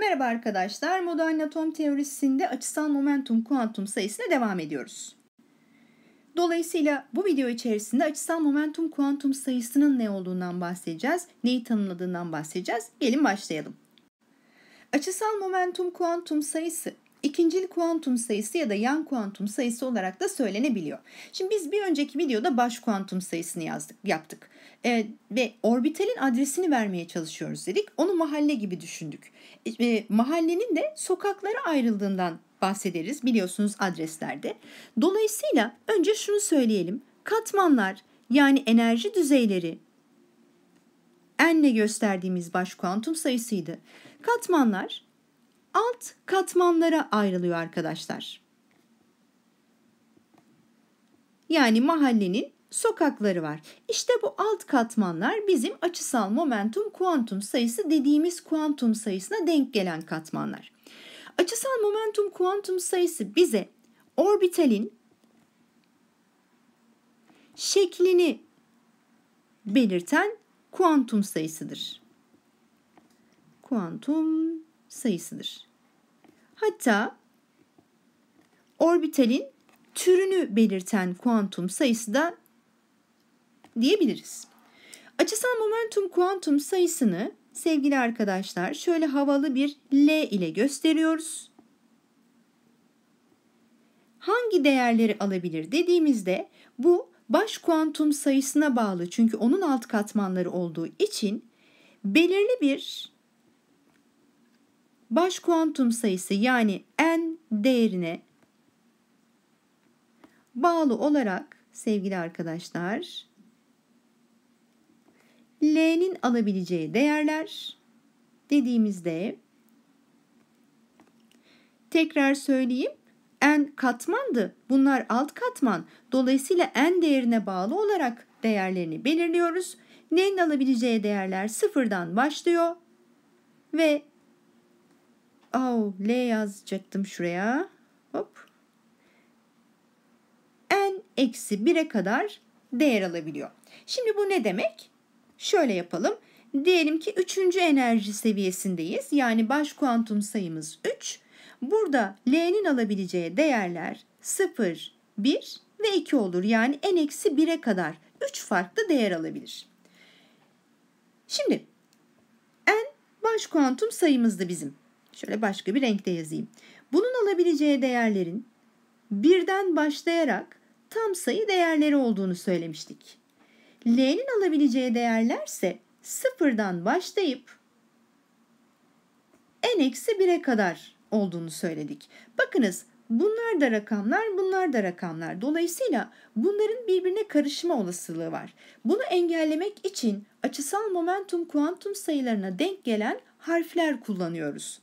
Merhaba arkadaşlar, modern atom teorisinde açısal momentum kuantum sayısına devam ediyoruz. Dolayısıyla bu video içerisinde açısal momentum kuantum sayısının ne olduğundan bahsedeceğiz, neyi tanımladığından bahsedeceğiz. Gelin başlayalım. Açısal momentum kuantum sayısı ikincil kuantum sayısı ya da yan kuantum sayısı olarak da söylenebiliyor. Şimdi biz bir önceki videoda baş kuantum sayısını yazdık, yaptık. E, ve orbitalin adresini vermeye çalışıyoruz dedik. Onu mahalle gibi düşündük. E, mahallenin de sokaklara ayrıldığından bahsederiz biliyorsunuz adreslerde. Dolayısıyla önce şunu söyleyelim. Katmanlar yani enerji düzeyleri n'le gösterdiğimiz baş kuantum sayısıydı. Katmanlar alt katmanlara ayrılıyor arkadaşlar. Yani mahallenin sokakları var. İşte bu alt katmanlar bizim açısal momentum kuantum sayısı dediğimiz kuantum sayısına denk gelen katmanlar. Açısal momentum kuantum sayısı bize orbitalin şeklini belirten kuantum sayısıdır. Kuantum sayısıdır. Hatta orbitalin türünü belirten kuantum sayısı da diyebiliriz. Açısal momentum kuantum sayısını sevgili arkadaşlar şöyle havalı bir L ile gösteriyoruz. Hangi değerleri alabilir dediğimizde bu baş kuantum sayısına bağlı çünkü onun alt katmanları olduğu için belirli bir baş kuantum sayısı yani n değerine bağlı olarak sevgili arkadaşlar L'nin alabileceği değerler dediğimizde tekrar söyleyeyim n katmandı. Bunlar alt katman. Dolayısıyla n değerine bağlı olarak değerlerini belirliyoruz. N'nin alabileceği değerler sıfırdan başlıyor ve Oh, L yazacaktım şuraya. Hop. N eksi 1'e kadar değer alabiliyor. Şimdi bu ne demek? Şöyle yapalım. Diyelim ki 3. enerji seviyesindeyiz. Yani baş kuantum sayımız 3. Burada L'nin alabileceği değerler 0, 1 ve 2 olur. Yani n eksi 1'e kadar 3 farklı değer alabilir. Şimdi n baş kuantum sayımızdı bizim. Şöyle başka bir renkte yazayım. Bunun alabileceği değerlerin birden başlayarak tam sayı değerleri olduğunu söylemiştik. L'nin alabileceği değerlerse sıfırdan başlayıp en eksi 1'e kadar olduğunu söyledik. Bakınız bunlar da rakamlar, bunlar da rakamlar. Dolayısıyla bunların birbirine karışma olasılığı var. Bunu engellemek için açısal momentum kuantum sayılarına denk gelen harfler kullanıyoruz.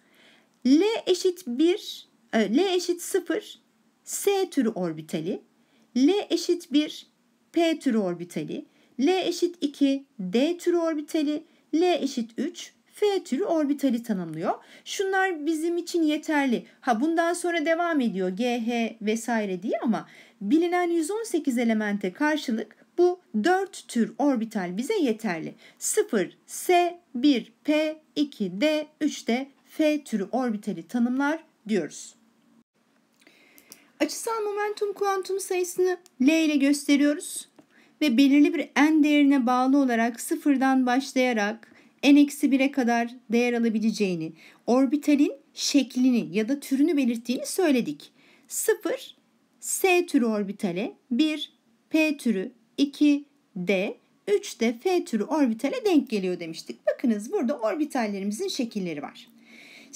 L eşit 1, e, L eşit 0 S türü orbitali, L eşit 1 P türü orbitali, L eşit 2 D türü orbitali, L eşit 3 F türü orbitali tanımlıyor. Şunlar bizim için yeterli. Ha bundan sonra devam ediyor G, H vesaire diye ama bilinen 118 elemente karşılık bu 4 tür orbital bize yeterli. 0, S, 1, P, 2, D, 3 de F türü orbitali tanımlar diyoruz. Açısal momentum kuantum sayısını L ile gösteriyoruz ve belirli bir n değerine bağlı olarak sıfırdan başlayarak n-1'e kadar değer alabileceğini, orbitalin şeklini ya da türünü belirttiğini söyledik. 0 S türü orbitale, 1 P türü, 2 D, 3 de F türü orbitale denk geliyor demiştik. Bakınız burada orbitallerimizin şekilleri var.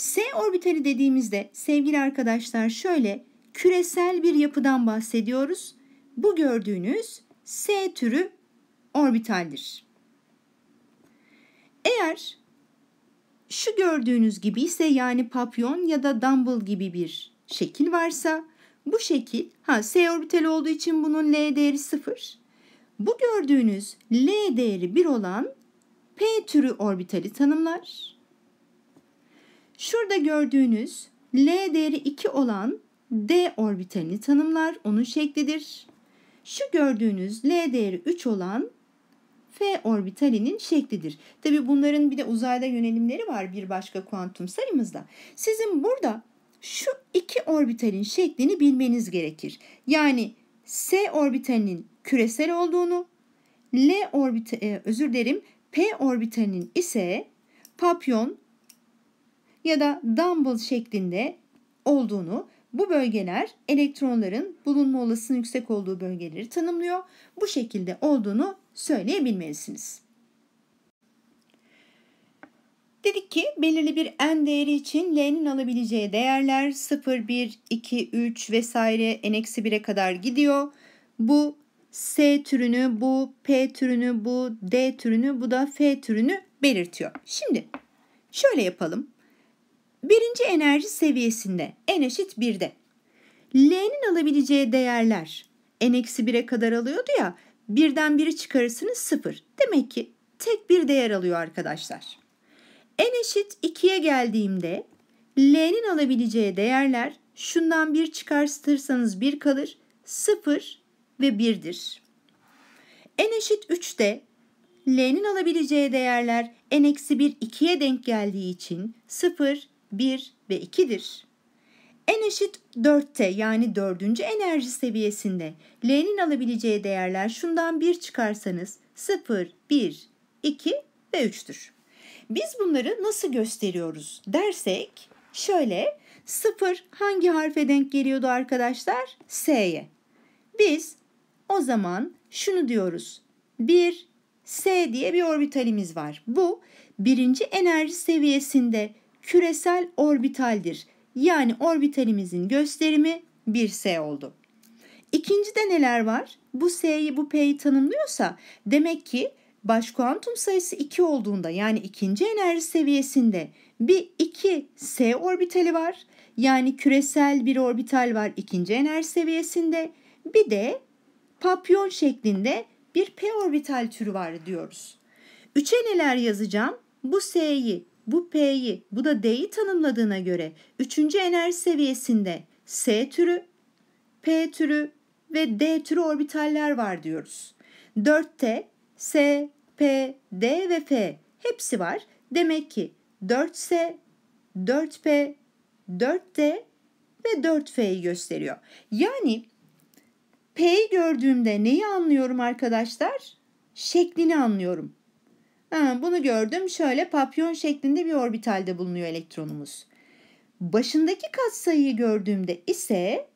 S orbitali dediğimizde sevgili arkadaşlar şöyle küresel bir yapıdan bahsediyoruz. Bu gördüğünüz S türü orbitaldir. Eğer şu gördüğünüz gibi ise yani papyon ya da dumbbell gibi bir şekil varsa bu şekil ha S orbitali olduğu için bunun L değeri 0. Bu gördüğünüz L değeri 1 olan P türü orbitali tanımlar. Şurada gördüğünüz L değeri 2 olan D orbitalini tanımlar. Onun şeklidir. Şu gördüğünüz L değeri 3 olan F orbitalinin şeklidir. Tabi bunların bir de uzayda yönelimleri var bir başka kuantum sayımızda. Sizin burada şu iki orbitalin şeklini bilmeniz gerekir. Yani S orbitalinin küresel olduğunu, L orbit- e, özür dilerim, P orbitalinin ise papyon ya da dumbbell şeklinde olduğunu bu bölgeler elektronların bulunma olasılığının yüksek olduğu bölgeleri tanımlıyor. Bu şekilde olduğunu söyleyebilmelisiniz. Dedik ki belirli bir n değeri için l'nin alabileceği değerler 0, 1, 2, 3 vesaire n-1'e kadar gidiyor. Bu S türünü, bu P türünü, bu D türünü, bu da F türünü belirtiyor. Şimdi şöyle yapalım. Birinci enerji seviyesinde n eşit 1'de. L'nin alabileceği değerler n eksi 1'e kadar alıyordu ya birden biri çıkarırsınız 0. Demek ki tek bir değer alıyor arkadaşlar. n eşit 2'ye geldiğimde L'nin alabileceği değerler şundan bir çıkartırsanız 1 kalır 0 ve 1'dir. n eşit 3'te L'nin alabileceği değerler n-1 2'ye denk geldiği için 0 1 ve 2'dir. En eşit 4'te yani 4. enerji seviyesinde L'nin alabileceği değerler şundan 1 çıkarsanız 0, 1, 2 ve 3'tür. Biz bunları nasıl gösteriyoruz dersek şöyle 0 hangi harfe denk geliyordu arkadaşlar? S'ye. Biz o zaman şunu diyoruz. 1 S diye bir orbitalimiz var. Bu birinci enerji seviyesinde küresel orbitaldir. Yani orbitalimizin gösterimi 1S oldu. de neler var? Bu S'yi bu P'yi tanımlıyorsa demek ki baş kuantum sayısı 2 olduğunda yani ikinci enerji seviyesinde bir 2 S orbitali var. Yani küresel bir orbital var ikinci enerji seviyesinde. Bir de papyon şeklinde bir P orbital türü var diyoruz. üçe neler yazacağım? Bu S'yi bu P'yi, bu da D'yi tanımladığına göre 3. enerji seviyesinde S türü, P türü ve D türü orbitaller var diyoruz. 4T, S, P, D ve F hepsi var. Demek ki 4S, 4P, 4D ve 4F'yi gösteriyor. Yani P'yi gördüğümde neyi anlıyorum arkadaşlar? Şeklini anlıyorum. Ha, bunu gördüm. Şöyle papyon şeklinde bir orbitalde bulunuyor elektronumuz. Başındaki katsayıyı gördüğümde ise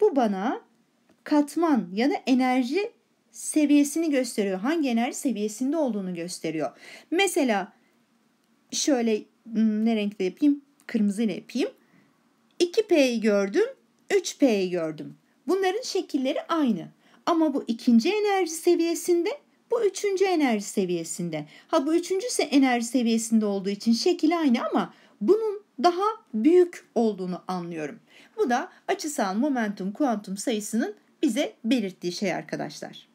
bu bana katman ya da enerji seviyesini gösteriyor. Hangi enerji seviyesinde olduğunu gösteriyor. Mesela şöyle hmm, ne renkle yapayım? Kırmızı ile yapayım. 2P'yi gördüm, 3P'yi gördüm. Bunların şekilleri aynı. Ama bu ikinci enerji seviyesinde bu üçüncü enerji seviyesinde. Ha bu üçüncüsü enerji seviyesinde olduğu için şekil aynı ama bunun daha büyük olduğunu anlıyorum. Bu da açısal momentum kuantum sayısının bize belirttiği şey arkadaşlar.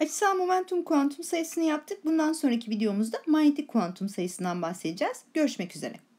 Açısal momentum kuantum sayısını yaptık. Bundan sonraki videomuzda manyetik kuantum sayısından bahsedeceğiz. Görüşmek üzere.